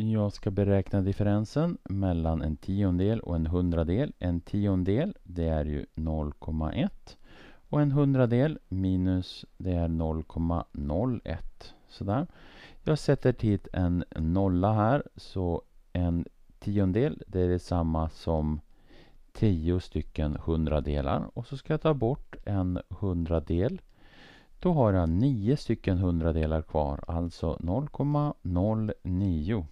Jag ska beräkna differensen mellan en tiondel och en hundradel. En tiondel, det är ju 0,1. Och en hundradel minus, det är 0,01. Sådär. Jag sätter dit en nolla här, så en tiondel, det är detsamma som 10 stycken hundradelar. Och så ska jag ta bort en hundradel. Då har jag 9 stycken hundradelar kvar, alltså 0,09.